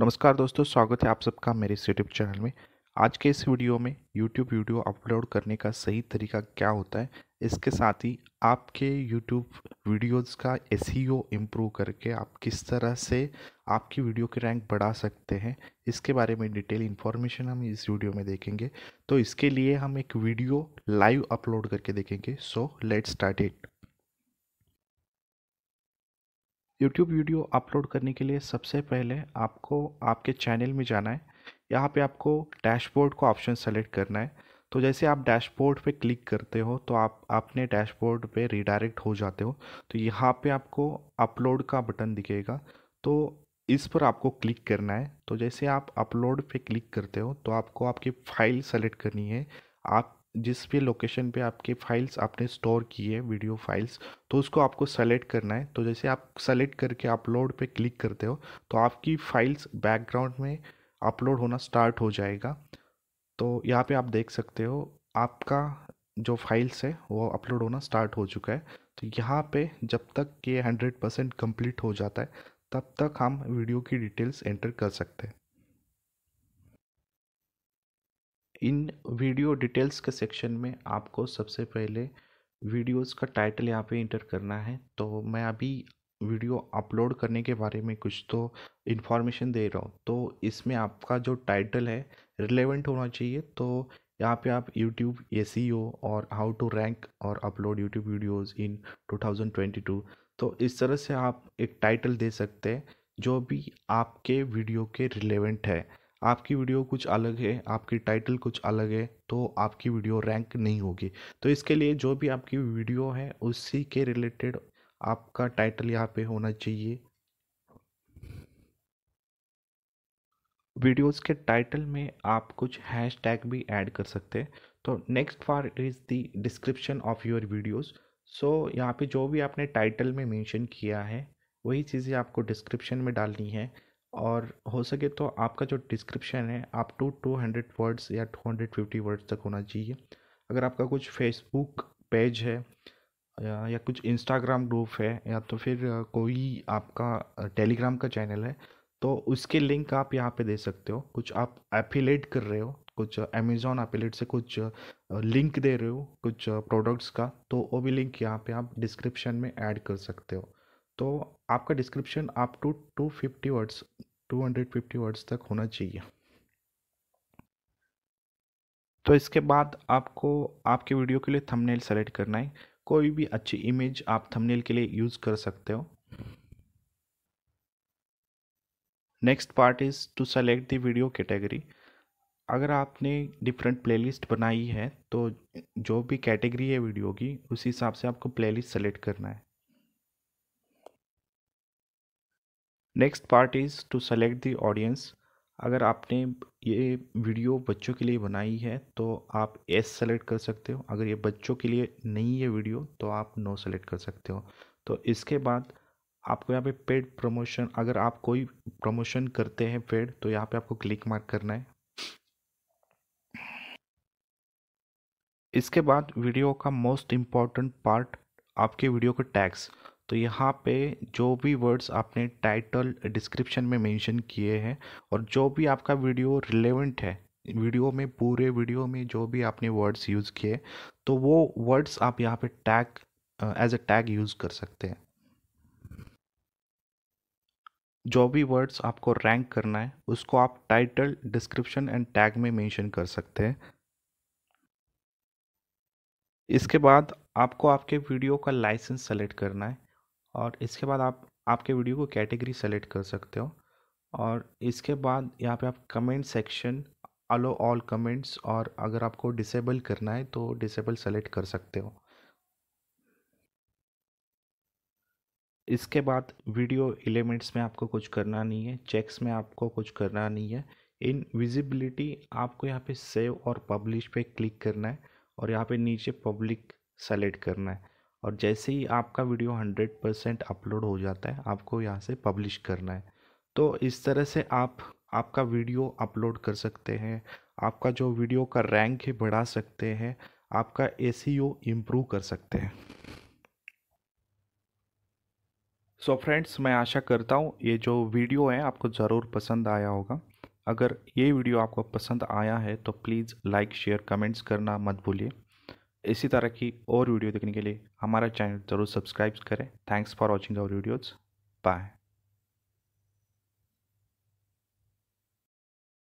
नमस्कार दोस्तों स्वागत है आप सबका मेरे इस यूट्यूब चैनल में आज के इस वीडियो में यूट्यूब वीडियो अपलोड करने का सही तरीका क्या होता है इसके साथ ही आपके यूट्यूब वीडियोस का एस इम्प्रूव e करके आप किस तरह से आपकी वीडियो की रैंक बढ़ा सकते हैं इसके बारे में डिटेल इन्फॉर्मेशन हम इस वीडियो में देखेंगे तो इसके लिए हम एक वीडियो लाइव अपलोड करके देखेंगे so let start it YouTube video upload करने के लिए सबसे पहले आपको आपके चैनल में जाना है यहाँ पे आपको डैशबोर्ड का ऑप्शन सेलेक्ट करना है तो जैसे आप डैशबोर्ड पे क्लिक करते हो तो आप अपने डैशबोर्ड पे रिडायरेक्ट हो जाते हो तो यहाँ पे आपको अपलोड का बटन दिखेगा तो इस पर आपको क्लिक करना है तो जैसे आप अपलोड पे क्लिक करते हो तो आपको आपकी फ़ाइल सेलेक्ट करनी है आप जिस भी लोकेशन पे आपके फाइल्स आपने स्टोर की है वीडियो फाइल्स तो उसको आपको सेलेक्ट करना है तो जैसे आप सेलेक्ट करके अपलोड पे क्लिक करते हो तो आपकी फाइल्स बैकग्राउंड में अपलोड होना स्टार्ट हो जाएगा तो यहाँ पे आप देख सकते हो आपका जो फाइल्स है वो अपलोड होना स्टार्ट हो चुका है तो यहाँ पे जब तक ये हंड्रेड परसेंट कम्प्लीट हो जाता है तब तक हम वीडियो की डिटेल्स एंटर कर सकते हैं इन वीडियो डिटेल्स के सेक्शन में आपको सबसे पहले वीडियोस का टाइटल यहाँ पे इंटर करना है तो मैं अभी वीडियो अपलोड करने के बारे में कुछ तो इन्फॉर्मेशन दे रहा हूँ तो इसमें आपका जो टाइटल है रिलेवेंट होना चाहिए तो यहाँ पे आप यूट्यूब ए और हाउ टू रैंक और अपलोड यूट्यूब वीडियोस इन 2022 तो इस तरह से आप एक टाइटल दे सकते हैं जो भी आपके वीडियो के रिलेवेंट है आपकी वीडियो कुछ अलग है आपकी टाइटल कुछ अलग है तो आपकी वीडियो रैंक नहीं होगी तो इसके लिए जो भी आपकी वीडियो है उसी के रिलेटेड आपका टाइटल यहाँ पे होना चाहिए वीडियोस के टाइटल में आप कुछ हैश टैग भी ऐड कर सकते हैं तो next far is the description of your videos so यहाँ पे जो भी आपने टाइटल में मेंशन किया है वही चीज़ें आपको डिस्क्रिप्शन में डालनी है और हो सके तो आपका जो डिस्क्रिप्शन है आप टू टू हंड्रेड वर्ड्स या टू हंड्रेड फिफ्टी वर्ड्स तक होना चाहिए अगर आपका कुछ फेसबुक पेज है या, या कुछ इंस्टाग्राम ग्रुप है या तो फिर कोई आपका टेलीग्राम का चैनल है तो उसके लिंक आप यहाँ पे दे सकते हो कुछ आप एफिलेट कर रहे हो कुछ अमेज़ोन एफिलेट से कुछ लिंक दे रहे हो कुछ प्रोडक्ट्स का तो वो भी लिंक यहाँ पे आप डिस्क्रिप्शन में ऐड कर सकते हो तो आपका डिस्क्रिप्शन आप two two fifty words two hundred fifty words तक होना चाहिए तो इसके बाद आपको आपके वीडियो के लिए थंबनेल सेलेक्ट करना है कोई भी अच्छी इमेज आप थंबनेल के लिए यूज़ कर सकते हो next part is to select the video category अगर आपने डिफरेंट प्लेलिस्ट बनाई है तो जो भी कैटेगरी है वीडियो की उस हिसाब से आपको प्लेलिस्ट सेलेक्ट करना है next part is to select the audience अगर आपने ये वीडियो बच्चों के लिए बनाई है तो आप एस सेलेक्ट कर सकते हो अगर ये बच्चों के लिए नहीं है वीडियो तो आप नो सेलेक्ट कर सकते हो तो इसके बाद आपको यहाँ पे पेड प्रमोशन अगर आप कोई प्रमोशन करते हैं पेड तो यहाँ पे आपको क्लिक मार्क करना है इसके बाद वीडियो का मोस्ट इम्पॉर्टेंट पार्ट आपके वीडियो के टैग्स तो यहाँ पे जो भी वर्ड्स आपने टाइटल डिस्क्रिप्शन में मेंशन किए हैं और जो भी आपका वीडियो रिलेवेंट है वीडियो में पूरे वीडियो में जो भी आपने वर्ड्स यूज़ किए तो वो वर्ड्स आप यहाँ पे tag as a tag use कर सकते हैं जो भी वर्ड्स आपको रैंक करना है उसको आप टाइटल डिस्क्रिप्शन एंड टैग में मेंशन कर सकते हैं इसके बाद आपको आपके वीडियो का लाइसेंस सेलेक्ट करना है और इसके बाद आप आपके वीडियो को कैटेगरी सेलेक्ट कर सकते हो और इसके बाद यहाँ पे आप comment section allow all comments और अगर आपको डिसेबल करना है तो डिसेबल सेलेक्ट कर सकते हो इसके बाद वीडियो एलिमेंट्स में आपको कुछ करना नहीं है चेक्स में आपको कुछ करना नहीं है इन विजिबिलिटी आपको यहाँ पे सेव और पब्लिश पे क्लिक करना है और यहाँ पे नीचे पब्लिक सेलेक्ट करना है और जैसे ही आपका वीडियो हंड्रेड परसेंट अपलोड हो जाता है आपको यहाँ से पब्लिश करना है तो इस तरह से आप आपका वीडियो अपलोड कर सकते हैं आपका जो वीडियो का रैंक है बढ़ा सकते हैं आपका ओ इम्प्रूव कर सकते हैं सो so फ्रेंड्स मैं आशा करता हूँ ये जो वीडियो है आपको ज़रूर पसंद आया होगा अगर ये वीडियो आपको पसंद आया है तो प्लीज़ लाइक शेयर कमेंट्स करना मत भूलिए इसी तरह की और वीडियो देखने के लिए हमारा चैनल ज़रूर सब्सक्राइब करें thanks for watching our videos bye